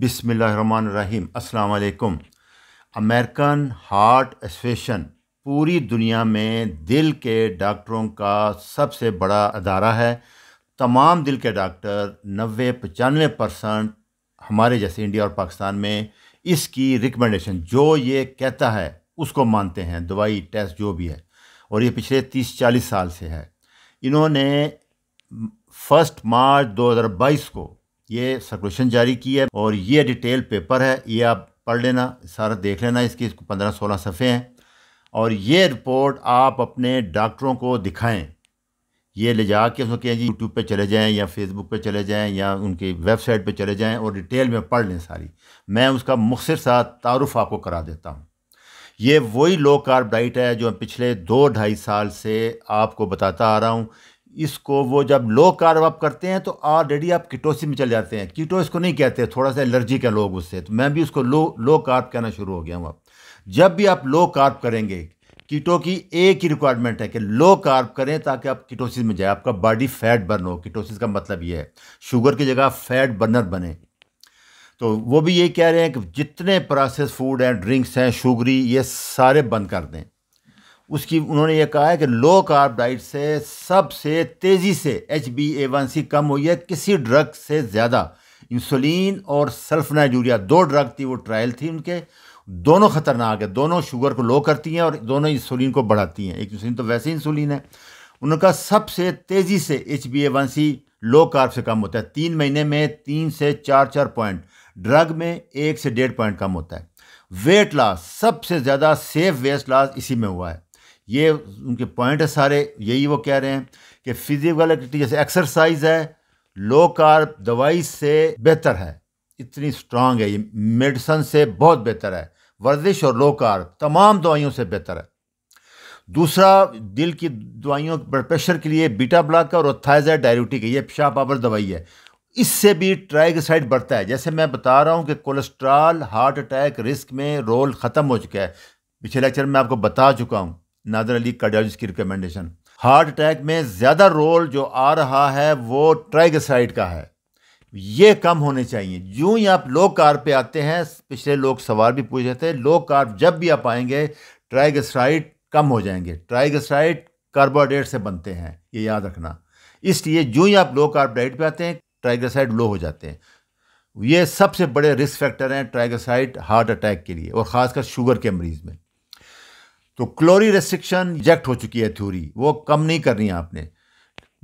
बिसमीम असलकम American heart association पूरी दुनिया में दिल के डॉक्टरों का सबसे बड़ा अदारा है तमाम दिल के डॉक्टर नबे पचानवे परसेंट हमारे जैसे इंडिया और पाकिस्तान में इसकी रिकमेंडेशन जो ये कहता है उसको मानते हैं दवाई टेस्ट जो भी है और ये पिछले तीस चालीस साल से है इन्होंने फर्स्ट मार्च 2022 को ये सर्कुलेशन जारी की है और ये डिटेल पेपर है ये आप पढ़ लेना सारा देख लेना इसकी पंद्रह सोलह सफ़े हैं और ये रिपोर्ट आप अपने डॉक्टरों को दिखाएं ये ले जा के उसको कहें जी यूट्यूब पे चले जाएं या फेसबुक पे चले जाएं या उनकी वेबसाइट पे चले जाएं और डिटेल में पढ़ लें सारी मैं उसका मुखसर सा तारफ़ आपको करा देता हूँ ये वही लो कार्ब डाइट है जो पिछले दो ढाई साल से आपको बताता आ रहा हूँ इसको वो जब लो कार्ब आप करते हैं तो ऑलरेडी आप किटोसी में चले जाते हैं कीटो इसको नहीं कहते थोड़ा सा एलर्जी का लोग उससे तो मैं भी उसको लो लो कार्ब कहना शुरू हो गया हूँ आप जब भी आप लो कार्ब करेंगे कीटो की एक ही रिक्वायरमेंट है कि लो कार्ब करें ताकि आप किटोसिस में जाए आपका बॉडी फैट बर्न हो किटोसिस का मतलब ये है शुगर की जगह फैट बर्नर बने तो वो भी ये कह रहे हैं कि जितने प्रोसेस फूड हैं ड्रिंक्स हैं शुगरी ये सारे बंद कर दें उसकी उन्होंने ये कहा है कि लो कार्ब डाइट से सबसे तेज़ी से H B A one C कम हुई है किसी ड्रग से ज़्यादा इंसुलिन और सल्फनाजूरिया दो ड्रग थी वो ट्रायल थी उनके दोनों ख़तरनाक है दोनों शुगर को लो करती हैं और दोनों इंसुलिन को बढ़ाती हैं एक इंसुलिन तो वैसे ही इंसुलिन है उनका सबसे तेज़ी से H B A one C low carb से कम होता है तीन महीने में तीन से चार चार पॉइंट ड्रग में एक से डेढ़ पॉइंट कम होता है वेट लॉस सबसे ज़्यादा सेफ वेस्ट लॉस इसी में हुआ है ये उनके पॉइंट है सारे यही वो कह रहे हैं कि फिजिकल एक्टिविटी जैसे एक्सरसाइज है लो कार्ब दवाई से बेहतर है इतनी स्ट्रांग है ये मेडिसन से बहुत बेहतर है वर्जिश और लो कार्ब तमाम दवाइयों से बेहतर है दूसरा दिल की दवाइयों ब्लड प्रेशर के लिए बीटा ब्लॉक और थाइजाइड डायबिटी का ये पेशाब पावर दवाई है इससे भी ट्राइग्लिसराइड बढ़ता है जैसे मैं बता रहा हूँ कि कोलेस्ट्रॉल हार्ट अटैक रिस्क में रोल ख़त्म हो चुका है पिछले लेक्चर में आपको बता चुका हूँ नादर अली कार्डियोलॉजिस्ट की रिकमेंडेशन हार्ट अटैक में ज़्यादा रोल जो आ रहा है वो ट्राइगसाइड का है ये कम होने चाहिए जूँ ही आप लो कार पे आते हैं पिछले लोग सवाल भी पूछ रहे थे लो कार जब भी आप आएंगे ट्राइगसाइड कम हो जाएंगे ट्राइगसाइड कार्बोहाइड्रेट से बनते हैं ये याद रखना इसलिए जो ही आप लो कार्ब डाइट पर आते हैं ट्राइगसाइड लो हो जाते हैं ये सबसे बड़े रिस्क फैक्टर हैं ट्राइगसाइड हार्ट अटैक के लिए और ख़ासकर शुगर के मरीज़ में तो क्लोरी रेस्ट्रिक्शन रिजेक्ट हो चुकी है थ्योरी वो कम नहीं करनी है आपने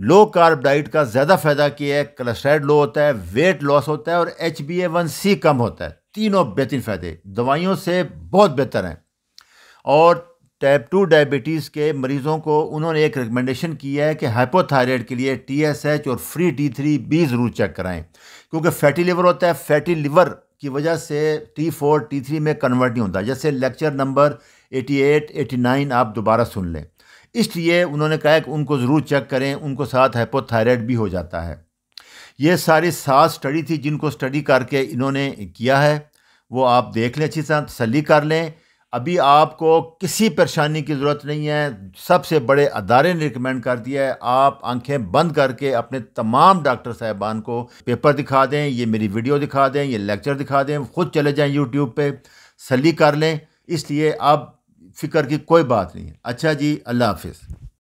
लो कार्ब डाइट का ज़्यादा फ़ायदा किया है कोलेस्ट्रॉल लो होता है वेट लॉस होता है और H B A one C कम होता है तीनों बेहतरीन फ़ायदे दवाइयों से बहुत बेहतर हैं और टाइप टू डायबिटीज़ के मरीज़ों को उन्होंने एक रिकमेंडेशन की है कि हाइपोथायराइड के लिए टी एस एच और फ्री टी थ्री बी ज़रूर चेक कराएं क्योंकि फैटी लिवर होता है फैटी लिवर की वजह से टी फोर टी थ्री में कन्वर्ट नहीं होता जैसे lecture number eighty eight eighty nine आप दोबारा सुन लें इसलिए उन्होंने कहा कि उनको ज़रूर चेक करें उनको साथ हाइपोथायराइड भी हो जाता है ये सारी सात स्टडी थी जिनको स्टडी करके इन्होंने किया है वो आप देख लें अच्छी तरह तसली कर लें अभी आपको किसी परेशानी की ज़रूरत नहीं है सबसे बड़े अदारे ने रिकमेंड कर दिया है आप आंखें बंद करके अपने तमाम डॉक्टर साहबान को पेपर दिखा दें ये मेरी वीडियो दिखा दें ये लेक्चर दिखा दें ख़ुद चले जाएं यूट्यूब पे सली कर लें इसलिए अब फ़िक्र की कोई बात नहीं है अच्छा जी अल्लाह हाफिज़